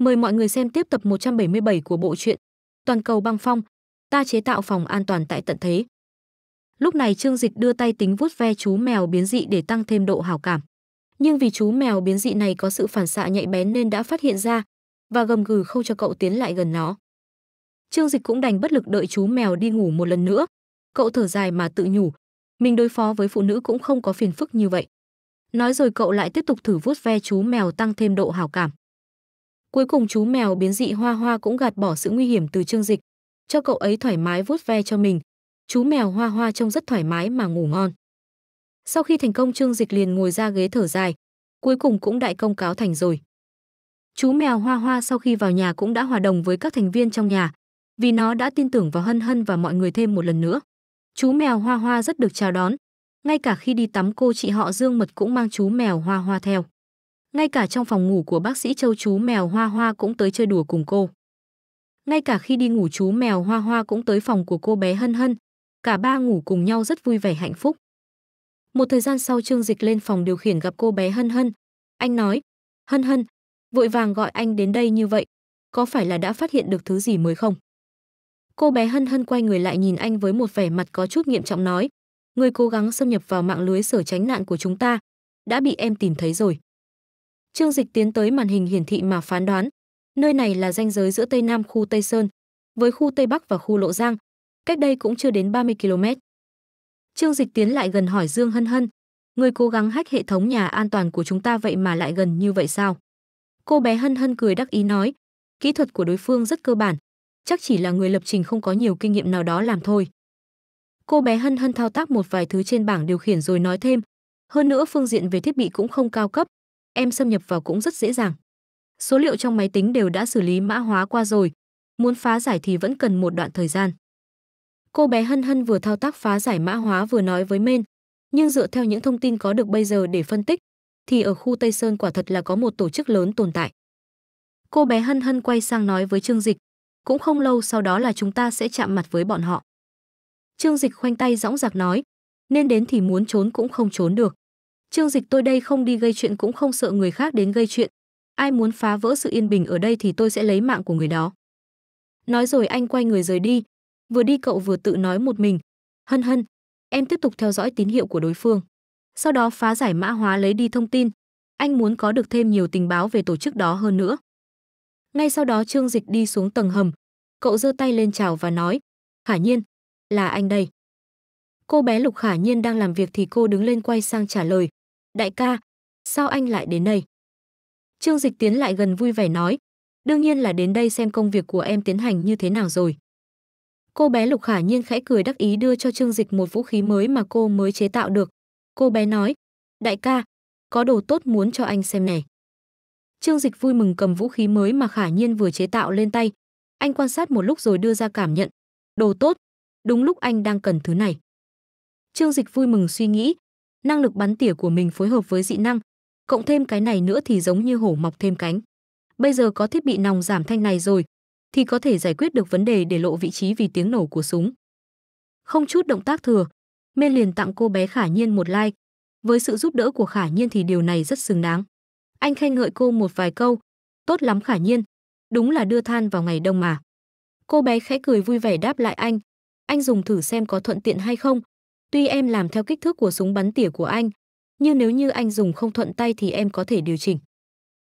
Mời mọi người xem tiếp tập 177 của bộ truyện Toàn cầu băng phong, ta chế tạo phòng an toàn tại tận thế. Lúc này Trương Dịch đưa tay tính vuốt ve chú mèo biến dị để tăng thêm độ hào cảm. Nhưng vì chú mèo biến dị này có sự phản xạ nhạy bén nên đã phát hiện ra và gầm gừ không cho cậu tiến lại gần nó. Trương Dịch cũng đành bất lực đợi chú mèo đi ngủ một lần nữa. Cậu thở dài mà tự nhủ, mình đối phó với phụ nữ cũng không có phiền phức như vậy. Nói rồi cậu lại tiếp tục thử vuốt ve chú mèo tăng thêm độ hào cảm. Cuối cùng chú mèo biến dị Hoa Hoa cũng gạt bỏ sự nguy hiểm từ Trương Dịch, cho cậu ấy thoải mái vuốt ve cho mình. Chú mèo Hoa Hoa trông rất thoải mái mà ngủ ngon. Sau khi thành công Trương Dịch liền ngồi ra ghế thở dài, cuối cùng cũng đại công cáo thành rồi. Chú mèo Hoa Hoa sau khi vào nhà cũng đã hòa đồng với các thành viên trong nhà, vì nó đã tin tưởng vào Hân Hân và mọi người thêm một lần nữa. Chú mèo Hoa Hoa rất được chào đón, ngay cả khi đi tắm cô chị họ Dương Mật cũng mang chú mèo Hoa Hoa theo. Ngay cả trong phòng ngủ của bác sĩ Châu chú mèo Hoa Hoa cũng tới chơi đùa cùng cô. Ngay cả khi đi ngủ chú mèo Hoa Hoa cũng tới phòng của cô bé Hân Hân. Cả ba ngủ cùng nhau rất vui vẻ hạnh phúc. Một thời gian sau Trương Dịch lên phòng điều khiển gặp cô bé Hân Hân. Anh nói, Hân Hân, vội vàng gọi anh đến đây như vậy, có phải là đã phát hiện được thứ gì mới không? Cô bé Hân Hân quay người lại nhìn anh với một vẻ mặt có chút nghiêm trọng nói, người cố gắng xâm nhập vào mạng lưới sở tránh nạn của chúng ta, đã bị em tìm thấy rồi. Trương Dịch tiến tới màn hình hiển thị mà phán đoán, nơi này là ranh giới giữa Tây Nam khu Tây Sơn với khu Tây Bắc và khu Lộ Giang, cách đây cũng chưa đến 30 km. Trương Dịch tiến lại gần hỏi Dương Hân Hân, người cố gắng hack hệ thống nhà an toàn của chúng ta vậy mà lại gần như vậy sao? Cô bé Hân Hân cười đắc ý nói, kỹ thuật của đối phương rất cơ bản, chắc chỉ là người lập trình không có nhiều kinh nghiệm nào đó làm thôi. Cô bé Hân Hân thao tác một vài thứ trên bảng điều khiển rồi nói thêm, hơn nữa phương diện về thiết bị cũng không cao cấp, em xâm nhập vào cũng rất dễ dàng. Số liệu trong máy tính đều đã xử lý mã hóa qua rồi, muốn phá giải thì vẫn cần một đoạn thời gian. Cô bé Hân Hân vừa thao tác phá giải mã hóa vừa nói với Men. nhưng dựa theo những thông tin có được bây giờ để phân tích, thì ở khu Tây Sơn quả thật là có một tổ chức lớn tồn tại. Cô bé Hân Hân quay sang nói với Trương Dịch, cũng không lâu sau đó là chúng ta sẽ chạm mặt với bọn họ. Trương Dịch khoanh tay dõng dạc nói, nên đến thì muốn trốn cũng không trốn được. Trương Dịch tôi đây không đi gây chuyện cũng không sợ người khác đến gây chuyện. Ai muốn phá vỡ sự yên bình ở đây thì tôi sẽ lấy mạng của người đó. Nói rồi anh quay người rời đi. Vừa đi cậu vừa tự nói một mình. Hân hân, em tiếp tục theo dõi tín hiệu của đối phương. Sau đó phá giải mã hóa lấy đi thông tin. Anh muốn có được thêm nhiều tình báo về tổ chức đó hơn nữa. Ngay sau đó Trương Dịch đi xuống tầng hầm. Cậu giơ tay lên chào và nói. Khả nhiên, là anh đây. Cô bé Lục Khả Nhiên đang làm việc thì cô đứng lên quay sang trả lời. Đại ca, sao anh lại đến đây? Trương Dịch tiến lại gần vui vẻ nói, đương nhiên là đến đây xem công việc của em tiến hành như thế nào rồi. Cô bé Lục Khả Nhiên khẽ cười đắc ý đưa cho Trương Dịch một vũ khí mới mà cô mới chế tạo được. Cô bé nói, đại ca, có đồ tốt muốn cho anh xem này. Trương Dịch vui mừng cầm vũ khí mới mà Khả Nhiên vừa chế tạo lên tay. Anh quan sát một lúc rồi đưa ra cảm nhận. Đồ tốt, đúng lúc anh đang cần thứ này. Trương Dịch vui mừng suy nghĩ, năng lực bắn tỉa của mình phối hợp với dị năng, cộng thêm cái này nữa thì giống như hổ mọc thêm cánh. Bây giờ có thiết bị nòng giảm thanh này rồi, thì có thể giải quyết được vấn đề để lộ vị trí vì tiếng nổ của súng. Không chút động tác thừa, Mên liền tặng cô bé Khả Nhiên một like. Với sự giúp đỡ của Khả Nhiên thì điều này rất xứng đáng. Anh khen ngợi cô một vài câu. Tốt lắm Khả Nhiên, đúng là đưa than vào ngày đông mà. Cô bé khẽ cười vui vẻ đáp lại anh. Anh dùng thử xem có thuận tiện hay không, Tuy em làm theo kích thước của súng bắn tỉa của anh, nhưng nếu như anh dùng không thuận tay thì em có thể điều chỉnh.